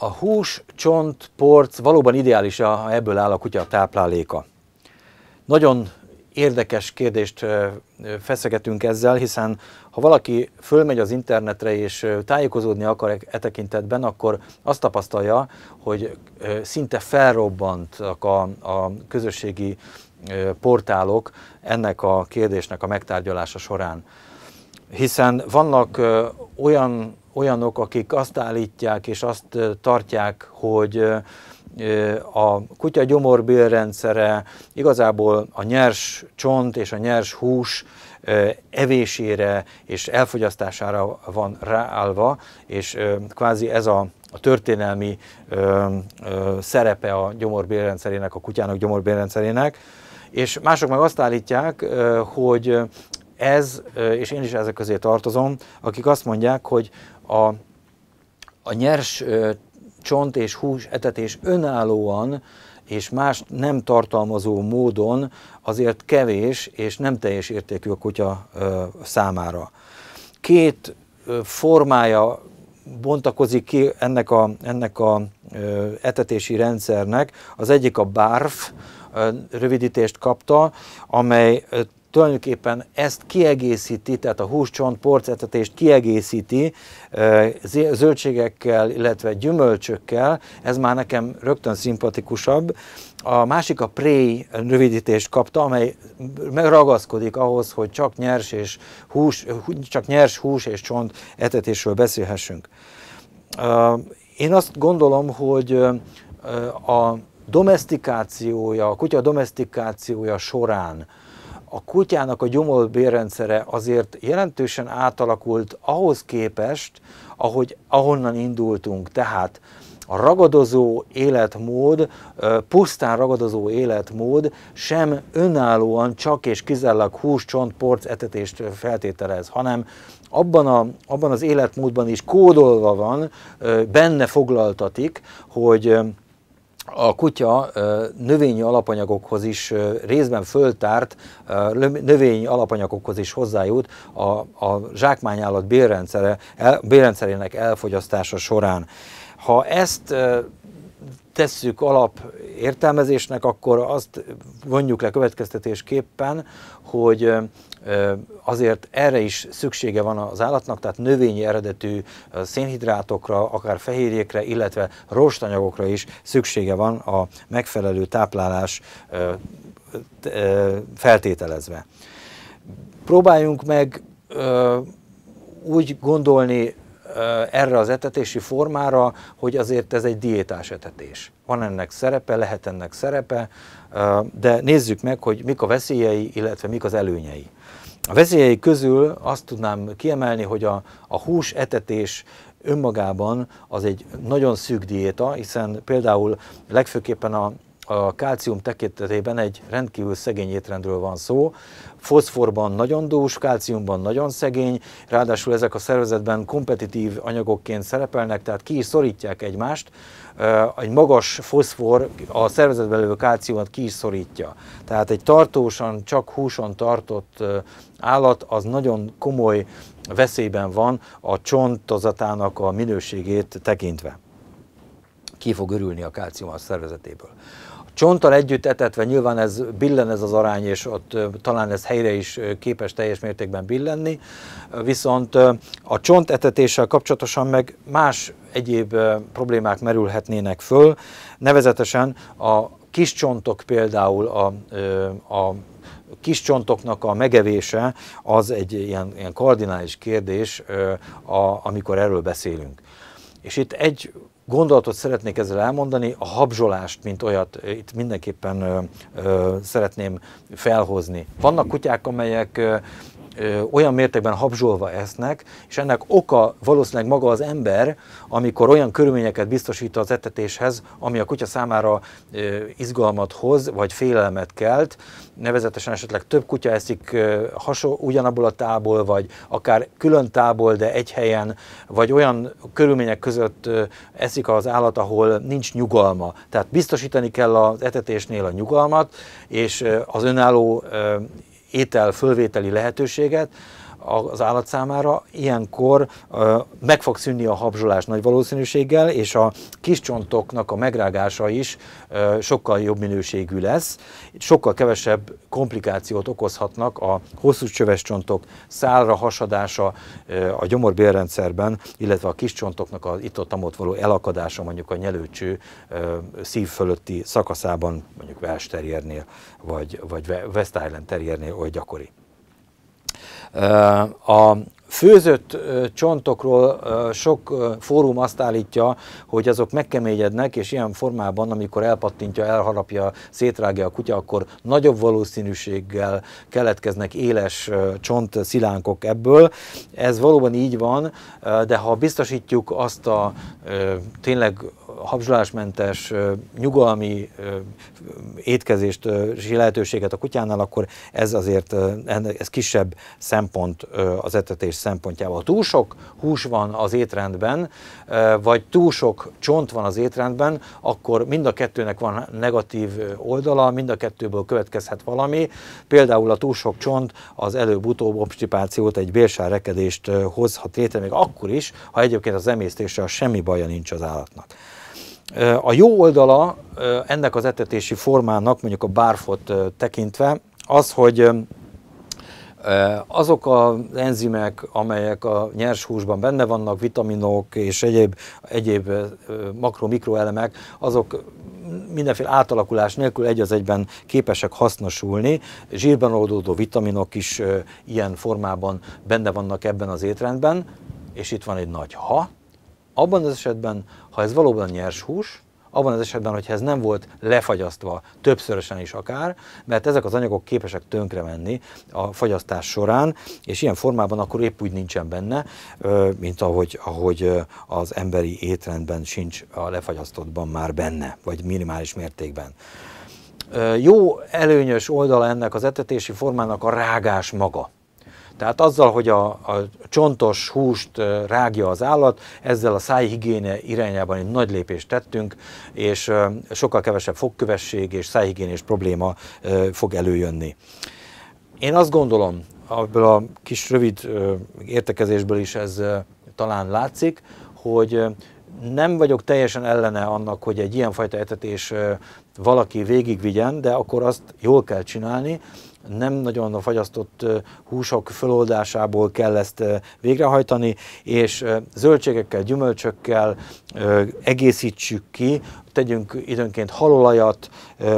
A hús, csont, porc valóban ideális, ha ebből áll a kutya tápláléka. Nagyon érdekes kérdést feszegetünk ezzel, hiszen ha valaki fölmegy az internetre és tájékozódni akar e, e tekintetben, akkor azt tapasztalja, hogy szinte felrobbantak a, a közösségi portálok ennek a kérdésnek a megtárgyalása során. Hiszen vannak olyan olyanok, akik azt állítják és azt tartják, hogy a kutya gyomorbélrendszere igazából a nyers csont és a nyers hús evésére és elfogyasztására van ráállva, és kvázi ez a a történelmi ö, ö, szerepe a gyomorbélrendszerének, a kutyának gyomorbélrendszerének, és mások meg azt állítják, ö, hogy ez, és én is ezek közé tartozom, akik azt mondják, hogy a, a nyers csont és hús etetés önállóan és más nem tartalmazó módon azért kevés és nem teljes értékű a kutya számára. Két formája bontakozik ki ennek a, ennek a etetési rendszernek. Az egyik a BARF rövidítést kapta, amely tulajdonképpen ezt kiegészíti, tehát a húscsont porcetetést kiegészíti zöldségekkel, illetve gyümölcsökkel, ez már nekem rögtön szimpatikusabb. A másik a prey rövidítést kapta, amely megragaszkodik ahhoz, hogy csak nyers, és hús, csak nyers hús és csont etetésről beszélhessünk. Én azt gondolom, hogy a domestikációja, a kutya domestikációja során a kutyának a gyomorbérrendszere azért jelentősen átalakult ahhoz képest, ahogy ahonnan indultunk. Tehát a ragadozó életmód, pusztán ragadozó életmód sem önállóan csak és kizárólag hús, csont, porc, etetést feltételez, hanem abban, a, abban az életmódban is kódolva van, benne foglaltatik, hogy a kutya növényi alapanyagokhoz is részben föltárt, növényi alapanyagokhoz is hozzájut a, a zsákmányállat bélrendszere, el, bélrendszerének elfogyasztása során. Ha ezt tesszük alap értelmezésnek, akkor azt vonjuk le következtetésképpen, hogy azért erre is szüksége van az állatnak, tehát növényi eredetű szénhidrátokra, akár fehérjékre, illetve rostanyagokra is szüksége van a megfelelő táplálás feltételezve. Próbáljunk meg úgy gondolni erre az etetési formára, hogy azért ez egy diétás etetés. Van ennek szerepe, lehet ennek szerepe, de nézzük meg, hogy mik a veszélyei, illetve mik az előnyei. A veszélyei közül azt tudnám kiemelni, hogy a, a hús etetés önmagában az egy nagyon szűk diéta, hiszen például legfőképpen a, a kálcium tekintetében egy rendkívül szegény étrendről van szó. Foszforban nagyon dús, kálciumban nagyon szegény, ráadásul ezek a szervezetben kompetitív anyagokként szerepelnek, tehát ki is szorítják egymást. Egy magas foszfor a szervezetben lévő kálciumot ki is szorítja. Tehát egy tartósan, csak húson tartott állat az nagyon komoly veszélyben van a csontozatának a minőségét tekintve ki fog örülni a kálcium a szervezetéből. Csonttal együtt etetve nyilván ez billen ez az arány, és ott talán ez helyre is képes teljes mértékben billenni, viszont a csont etetéssel kapcsolatosan meg más egyéb problémák merülhetnének föl, nevezetesen a kis csontok például a, a kis csontoknak a megevése az egy ilyen, ilyen kardinális kérdés, amikor erről beszélünk. És itt egy gondolatot szeretnék ezzel elmondani, a habzsolást, mint olyat eh, itt mindenképpen ö, ö, szeretném felhozni. Vannak kutyák, amelyek olyan mértékben habzsolva esznek, és ennek oka valószínűleg maga az ember, amikor olyan körülményeket biztosít az etetéshez, ami a kutya számára izgalmat hoz, vagy félelmet kelt, nevezetesen esetleg több kutya eszik hasonló, ugyanabból a tából, vagy akár külön tából, de egy helyen, vagy olyan körülmények között eszik az állat, ahol nincs nyugalma. Tehát biztosítani kell az etetésnél a nyugalmat, és az önálló étel fölvételi lehetőséget, az állat számára, ilyenkor meg fog szűnni a habzsolás nagy valószínűséggel, és a kiscsontoknak a megrágása is sokkal jobb minőségű lesz, sokkal kevesebb komplikációt okozhatnak a hosszú csöves csontok szálra hasadása a gyomorbélrendszerben, illetve a kiscsontoknak az itt-ott való elakadása mondjuk a nyelőcső szív fölötti szakaszában, mondjuk Welsh terriernél, vagy, vagy West Island terriernél oly gyakori. A főzött csontokról sok fórum azt állítja, hogy azok megkeményednek, és ilyen formában, amikor elpattintja, elharapja, szétrágja a kutya, akkor nagyobb valószínűséggel keletkeznek éles csont szilánkok ebből. Ez valóban így van, de ha biztosítjuk azt a tényleg habzsolásmentes, nyugalmi étkezést lehetőséget a kutyánál, akkor ez azért ez kisebb szempont az etetés szempontjával. túl sok hús van az étrendben, vagy túl sok csont van az étrendben, akkor mind a kettőnek van negatív oldala, mind a kettőből következhet valami. Például a túl sok csont az előbb-utóbb obstipációt, egy bélsárrekedést hozhat létre, még akkor is, ha egyébként az emésztéssel semmi baja nincs az állatnak. A jó oldala ennek az etetési formának, mondjuk a bárfot tekintve, az, hogy azok az enzimek, amelyek a nyers húsban benne vannak, vitaminok és egyéb, egyéb makro-mikroelemek, azok mindenféle átalakulás nélkül egy az egyben képesek hasznosulni. Zsírban oldódó vitaminok is ilyen formában benne vannak ebben az étrendben, és itt van egy nagy ha. Abban az esetben, ha ez valóban nyers hús, abban az esetben, hogyha ez nem volt lefagyasztva többszörösen is akár, mert ezek az anyagok képesek tönkre menni a fagyasztás során, és ilyen formában akkor épp úgy nincsen benne, mint ahogy, ahogy az emberi étrendben sincs a lefagyasztottban már benne, vagy minimális mértékben. Jó előnyös oldala ennek az etetési formának a rágás maga tehát azzal, hogy a, a csontos húst rágja az állat, ezzel a szájhigiéne irányában egy nagy lépést tettünk, és sokkal kevesebb fogkövesség és szájhigiénés probléma fog előjönni. Én azt gondolom, abból a kis rövid értekezésből is ez talán látszik, hogy nem vagyok teljesen ellene annak, hogy egy ilyenfajta etetés valaki végigvigyen, de akkor azt jól kell csinálni, nem nagyon a fagyasztott húsok föloldásából kell ezt végrehajtani, és zöldségekkel, gyümölcsökkel egészítsük ki tegyünk időnként halolajat,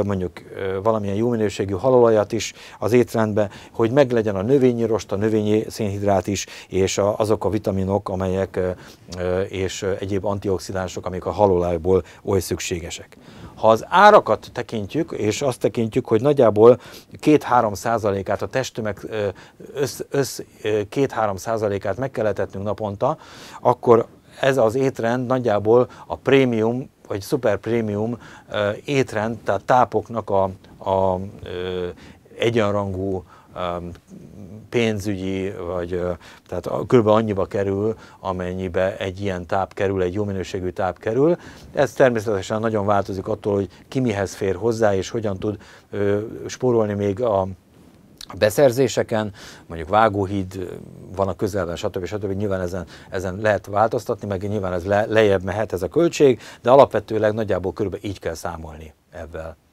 mondjuk valamilyen jó minőségű halolajat is az étrendbe, hogy meglegyen a növényi rost, a növényi szénhidrát is, és azok a vitaminok, amelyek és egyéb antioxidánsok, amik a halolajból oly szükségesek. Ha az árakat tekintjük, és azt tekintjük, hogy nagyjából 2-3 százalékát a testtömeg össz, össz 2-3 százalékát meg kell etetnünk naponta, akkor ez az étrend nagyjából a prémium vagy szuper prémium étrend, tehát tápoknak a, a egyenrangú pénzügyi, vagy tehát kb. annyiba kerül, amennyibe egy ilyen táp kerül, egy jó minőségű táp kerül. Ez természetesen nagyon változik attól, hogy ki mihez fér hozzá, és hogyan tud spórolni még a a beszerzéseken, mondjuk vágóhíd van a közelben, stb. stb. Nyilván ezen, ezen lehet változtatni, meg nyilván ez le, lejjebb mehet ez a költség, de alapvetőleg nagyjából körülbelül így kell számolni ebben.